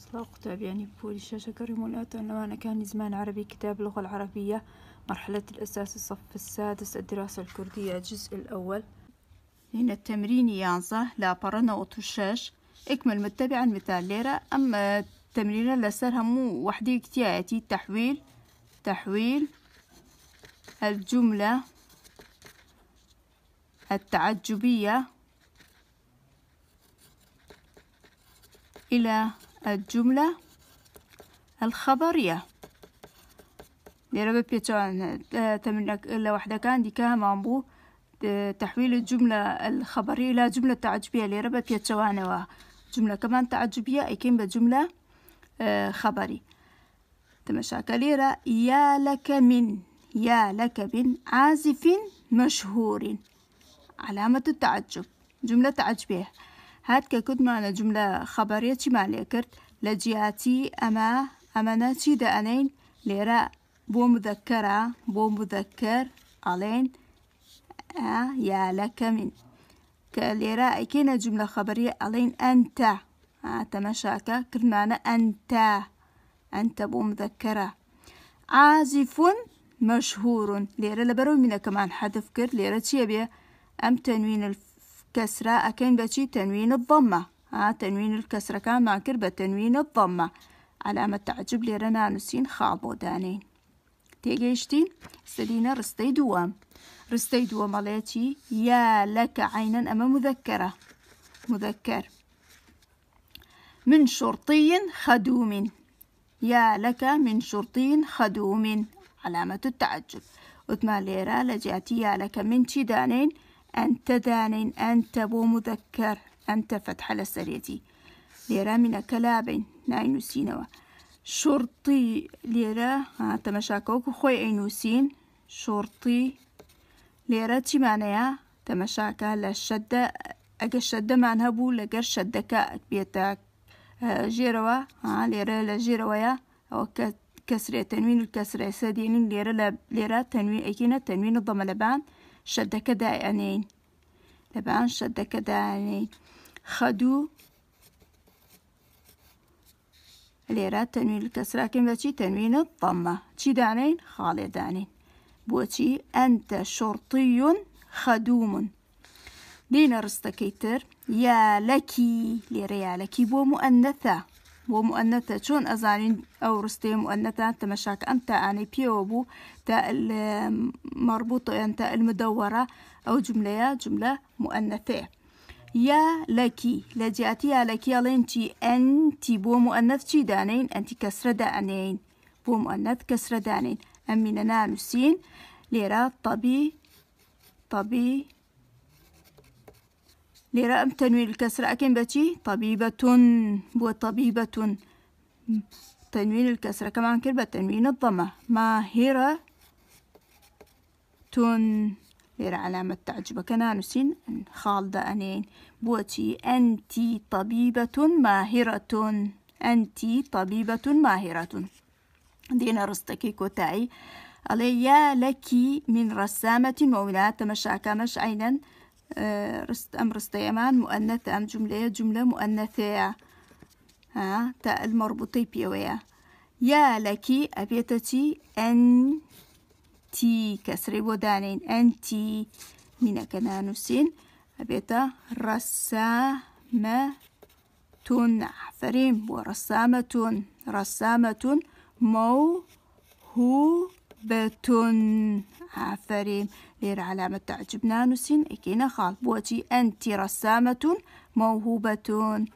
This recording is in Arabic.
صلاة وقتاب يعني بول الشاشة أنه أنا كان زمان عربي كتاب اللغة العربية مرحلة الأساس الصف السادس الدراسة الكردية الجزء الأول هنا التمرين يانزا لا برنا وتشاش اكمل متبعا المثال ليرة أما التمرين اللي صار مو وحدي كتياتي تحويل تحويل الجملة التعجبية إلى الجملة الخبرية يا رب بيتشان تمنك إلا واحدة كان دي كام عمبو تحويل الجملة الخبرية إلى جملة تعجبية يا رب و جملة كمان تعجبية أي كم بجملة آه، خبري تمشى كليرة يا لك من يا لك من عازف مشهور علامة التعجب جملة تعجبية هات که کدوم از جمله خبری چی لێ کرد لجیاتی اما امنا چی دانین لیرا لێرە بۆ مدەکەرە بۆ علین ا یا لکمن که لەکەمین کە لێرە ئەیکێنە جملە خەبەری ئەڵێن ئەنتە تەمەشاکە انت انت ئەنتە بۆ عازف مشهور لیرا لێرە لەبەرەو کمان حذف کرد لیرا چی بیه ام تەنوین الف كسرة أكين بشي تنوين الضمة ها تنوين الكسرة كان ماكر بتنوين الضمة علامة تعجب لي رنا نسين خابو دانين تيجيشتين استدينا رستي دوام رستي دوام عليتي يا لك عينا أما مذكرة مذكر من شرطي خدوم يا لك من شرطي خدوم علامة التعجب وثمان ليرة لجاتي يا لك من شي دانين أنت دان أنت بو مذكر أنت فتح لسريتي ليرا من كلاب ناينوسينوا شرطي ليرا مشاكوك خوي أينوسين شرطي ليرا تمانيا تمشاكا للشدة أجا الشدة معنها بو لقر شدكا بيتا جيروا آه، ليرا لجيروا أو كسر تنوين الكسر سادينين ليرا ليرا تنوين أكينا تنوين الضملبان شد كده عينين طبعا شد كده عينين خدوا ليرة تنوين الكسرة كلمة تنوين الضمة تشي دانين خالي دانين بوتي أنت شرطي خدوم دينا رستكيتر يا لكي ليرة يا لكي بو مؤنثة ومؤنثة شون أزانين أو رستي مؤنثة تمشاك أنت أني بيوبو تا المربوطة أنت المدورة أو جملة جملة مؤنثة يا لكي لجأتي يا لكي ألينتي أنتي بو مؤنث شي دانين أنتي كسر دانين بو مؤنث كسر دانين أمين نسين ليرا طبي طبي لرقم تنوين الكسر أكن بتي طبيبة وطبيبة تنوين الكسرة كمان كلمة تنوين الضمة ماهرة تون غير علامة تعجب نسين خالدة أنين بوتي أنتي طبيبة ماهرة أنتي طبيبة ماهرة دينا رستكي كوتاي علي يا لك من رسامة وولاة مشاكا مش عينا آه، رست أم رستيمان مؤنثة أم جملة جملة مؤنثة ها تا المربوطي بيويا يا لكي أبيتتي أنتي كسري ودانين أنتي من كنانوسين أبيتا رسامة تون أحفرين ورسامة رسامة موهوبة حبة عفرين لير علامة تعجبنا نسين إكينا خال بوتي أنت رسامة موهوبة